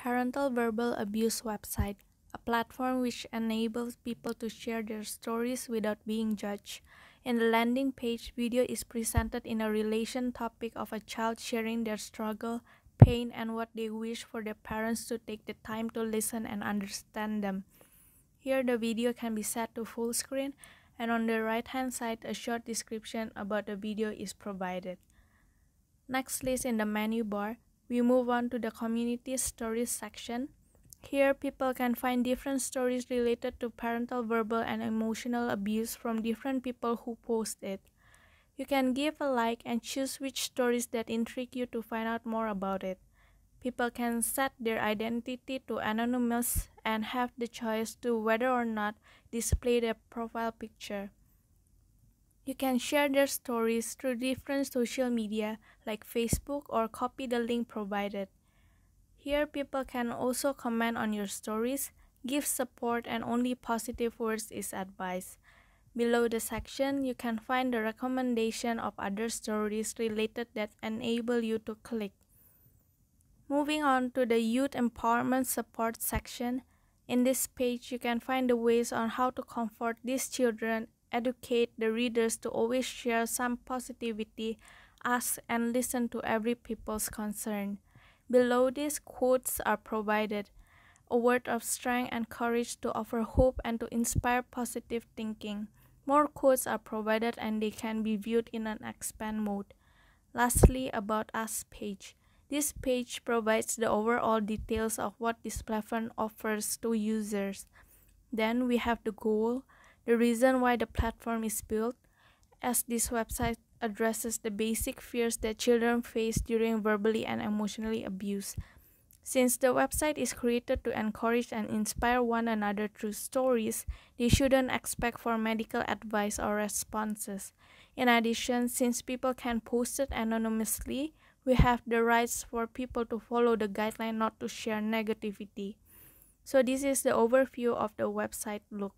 Parental Verbal Abuse website, a platform which enables people to share their stories without being judged. In the landing page, video is presented in a relation topic of a child sharing their struggle, pain, and what they wish for their parents to take the time to listen and understand them. Here, the video can be set to full screen, and on the right hand side, a short description about the video is provided. Next, list in the menu bar we move on to the community stories section. Here, people can find different stories related to parental, verbal, and emotional abuse from different people who post it. You can give a like and choose which stories that intrigue you to find out more about it. People can set their identity to anonymous and have the choice to whether or not display their profile picture. You can share their stories through different social media like Facebook or copy the link provided. Here, people can also comment on your stories, give support, and only positive words is advised. Below the section, you can find the recommendation of other stories related that enable you to click. Moving on to the Youth Empowerment Support section, in this page you can find the ways on how to comfort these children educate the readers to always share some positivity, ask and listen to every people's concern. Below these quotes are provided a word of strength and courage to offer hope and to inspire positive thinking. More quotes are provided and they can be viewed in an expand mode. Lastly, About Us page. This page provides the overall details of what this platform offers to users. Then we have the goal, the reason why the platform is built, as this website addresses the basic fears that children face during verbally and emotionally abuse. Since the website is created to encourage and inspire one another through stories, they shouldn't expect for medical advice or responses. In addition, since people can post it anonymously, we have the rights for people to follow the guideline not to share negativity. So this is the overview of the website look.